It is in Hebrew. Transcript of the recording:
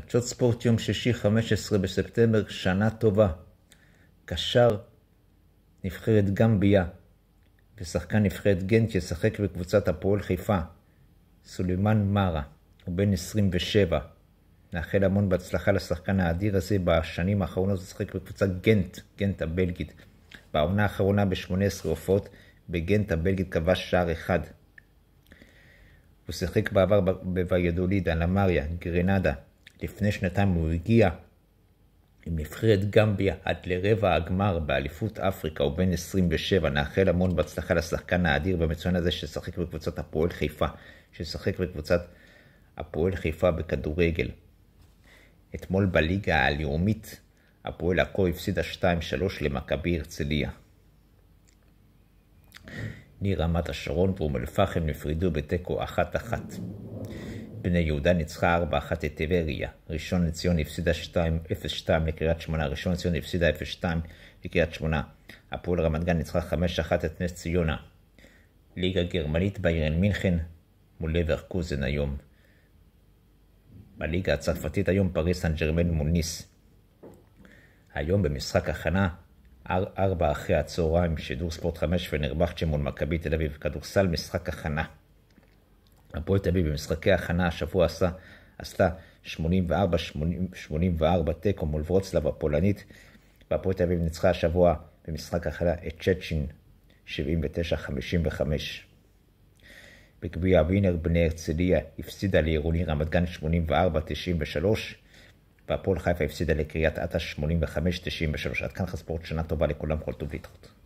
חדשות ספורט יום שישי, 15 בספטמבר, שנה טובה. קשר נבחרת גמביה ושחקן נבחרת גנט ישחק בקבוצת הפועל חיפה, סולימאן מארה, הוא בן 27. נאחל המון בהצלחה לשחקן האדיר הזה, בשנים האחרונות הוא שיחק בקבוצת גנט, גנט הבלגית. בעונה האחרונה ב-18 הופעות בגנט הבלגית כבש שער אחד. הוא שיחק בעבר בוויידוליד, אלמריה, גרנדה, לפני שנתיים הוא הגיע עם נבחרת גמביה עד לרבע הגמר באליפות אפריקה, הוא בן 27. נאחל המון בהצלחה לשחקן האדיר והמצוין הזה ששחק בקבוצת הפועל חיפה, ששחק בקבוצת הפועל חיפה בכדורגל. אתמול בליגה הלאומית, הפועל עכו הפסידה 2-3 למכבי הרצליה. ניר רמת השרון ואום אל-פחם נפרדו בתיקו 1-1. בני יהודה ניצחה 4-1 את טבריה, ראשון לציון הפסידה 2-0-2 לקריית שמונה, ראשון לציון הפסידה 0-2 לקריית שמונה, הפועל רמת גן ניצחה 5-1 את נס ציונה, ליגה גרמנית בעירן מינכן מול קוזן היום, בליגה הצרפתית היום פריס סן ג'רמן מול ניס, היום במשחק הכנה ארבע אחרי הצהריים, שידור ספורט 5 ונרבחצ'ה מול מכבי תל אביב, כדורסל משחק הכנה. הפועל תל אביב במשחקי הכנה השבוע עשה, עשתה 84-84 תיקו מול ורוצלב הפולנית, והפועל תל אביב ניצחה השבוע במשחק הכנה את צ'צ'ין 79-55. בגביע ווינר בני הרצליה הפסידה לעירוני רמת גן 84-93, והפועל חיפה הפסידה לקריית אתא 85-93. עד כאן חספורט, שנה טובה לכולם, כל טוב להתחרות.